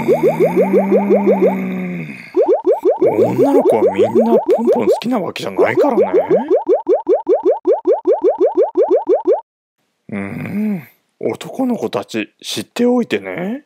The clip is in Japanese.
ん女の子はみんなポンポン好きなわけじゃないからねうん男の子たち知っておいてね